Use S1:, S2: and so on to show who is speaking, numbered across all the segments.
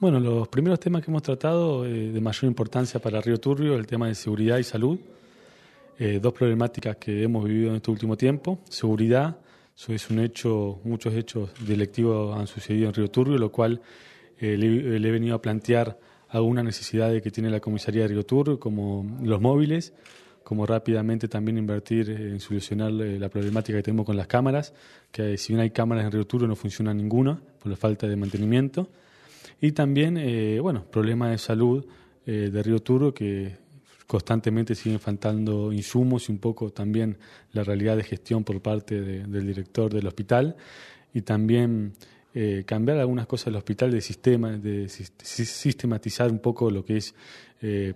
S1: Bueno, los primeros temas que hemos tratado eh, de mayor importancia para Río Turbio, el tema de seguridad y salud, eh, dos problemáticas que hemos vivido en este último tiempo. Seguridad, eso es un hecho, muchos hechos delictivos han sucedido en Río Turbio, lo cual eh, le, he venido a plantear algunas necesidades que tiene la comisaría de Río Turbio, como los móviles, como rápidamente también invertir en solucionar la problemática que tenemos con las cámaras, que si bien hay cámaras en Río Turbio no funciona ninguna por la falta de mantenimiento. Y también, eh, bueno, problemas de salud eh, de Río Turo que constantemente siguen faltando insumos y un poco también la realidad de gestión por parte del director del hospital y también eh, cambiar algunas cosas del hospital de sistema, de sistematizar un poco lo que es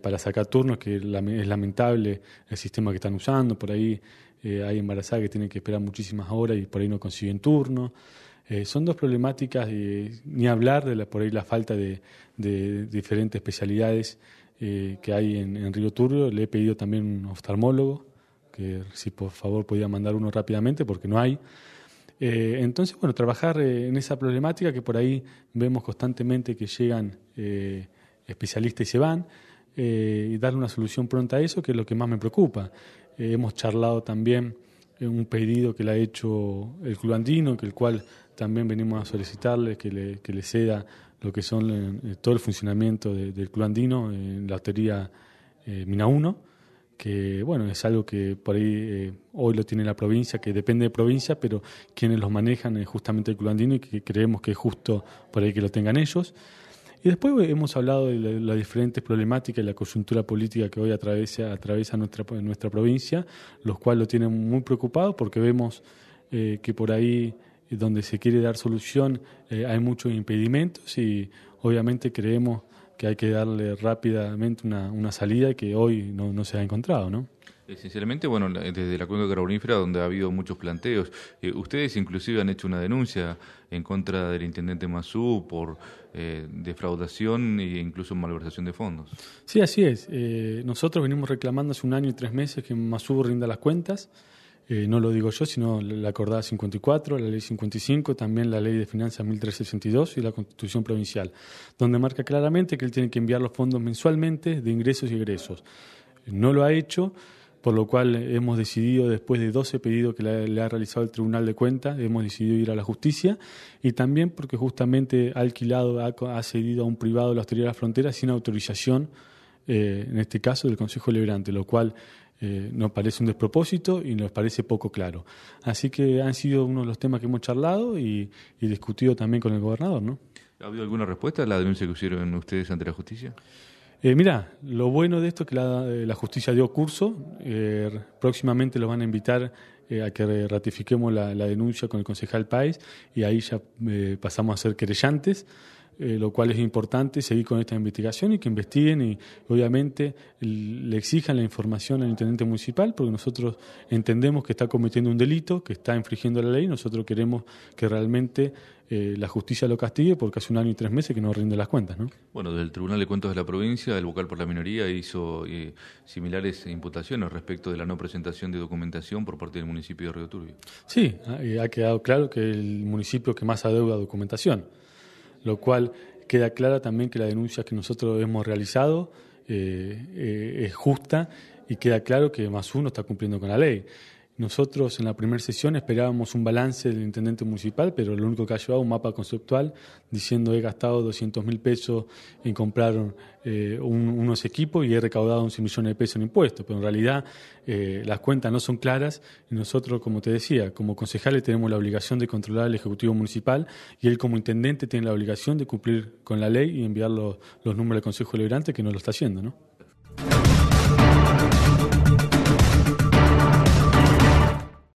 S1: para sacar turnos, que es lamentable el sistema que están usando, por ahí hay embarazadas que tienen que esperar muchísimas horas y por ahí no consiguen turnos. Eh, son dos problemáticas, ni hablar de la, por ahí la falta de, diferentes especialidades eh, que hay en, Río Turbio. Le he pedido también un oftalmólogo, que si por favor podía mandar uno rápidamente, porque no hay. Eh, entonces, bueno, trabajar en esa problemática que por ahí vemos constantemente que llegan especialistas y se van, y darle una solución pronta a eso, que es lo que más me preocupa. hemos charlado también un pedido que le ha hecho el club andino, que el cual también venimos a solicitarle que le, ceda lo que son eh, eh, todo el funcionamiento del club andino en la Hostería eh, Mina 1, que bueno, es algo que por ahí hoy lo tiene la provincia, que depende de provincia, pero quienes los manejan es justamente el club andino y que creemos que es justo por ahí que lo tengan ellos. Y después eh, hemos hablado de las diferentes problemáticas y la coyuntura política que hoy atraviesa, nuestra, provincia, los cuales lo tienen muy preocupado porque vemos eh, que por ahí eh, donde se quiere dar solución hay muchos impedimentos y obviamente creemos que hay que darle rápidamente una, una salida que hoy no, no se ha encontrado, ¿no?
S2: Esencialmente, bueno, desde la cuenca carbonífera, donde ha habido muchos planteos, eh, ustedes inclusive han hecho una denuncia en contra del intendente Masú por eh, defraudación e incluso malversación de fondos.
S1: Sí, así es. Eh, nosotros venimos reclamando hace un año y tres meses que Masú rinda las cuentas. no lo digo yo, sino la acordada 54, la ley 55, también la ley de finanzas 1362 y la constitución provincial, donde marca claramente que él tiene que enviar los fondos mensualmente de ingresos y egresos. No lo ha hecho por lo cual hemos decidido, después de 12 pedidos que le, ha realizado el Tribunal de Cuentas, hemos decidido ir a la justicia y también porque justamente ha alquilado, ha, cedido a un privado la hostelería de la frontera sin autorización, eh, en este caso, del Consejo Liberante, lo cual eh, nos parece un despropósito y nos parece poco claro. Así que han sido uno de los temas que hemos charlado y, y discutido también con el gobernador. ¿no?
S2: ¿Ha habido alguna respuesta a la denuncia que hicieron ustedes ante la justicia?
S1: Eh, mira, lo bueno de esto es que la, eh, justicia dio curso. Eh, próximamente los van a invitar eh, a que ratifiquemos la, denuncia con el concejal País y ahí ya eh, pasamos a ser querellantes. Eh, lo cual es importante seguir con esta investigación y que investiguen y obviamente le exijan la información al intendente municipal porque nosotros entendemos que está cometiendo un delito, que está infringiendo la ley, nosotros queremos que realmente eh, la justicia lo castigue porque hace un año y tres meses que no rinde las cuentas. ¿no?
S2: Bueno, desde el Tribunal de Cuentas de la provincia, el vocal por la minoría hizo eh, similares imputaciones respecto de la no presentación de documentación por parte del municipio de Río Turbio.
S1: Sí, ah, ha quedado claro que el municipio que más adeuda documentación lo cual queda clara también que la denuncia que nosotros hemos realizado eh, eh, es justa y queda claro que más uno está cumpliendo con la ley. Nosotros en la primera sesión esperábamos un balance del intendente municipal, pero lo único que ha llevado un mapa conceptual diciendo he gastado 200 mil pesos en comprar eh, unos equipos y he recaudado 11 millones de pesos en impuestos. Pero en realidad eh, las cuentas no son claras y nosotros, como te decía, como concejales tenemos la obligación de controlar al Ejecutivo Municipal y él como intendente tiene la obligación de cumplir con la ley y enviar los, los números al Consejo Deliberante que no lo está haciendo. ¿no?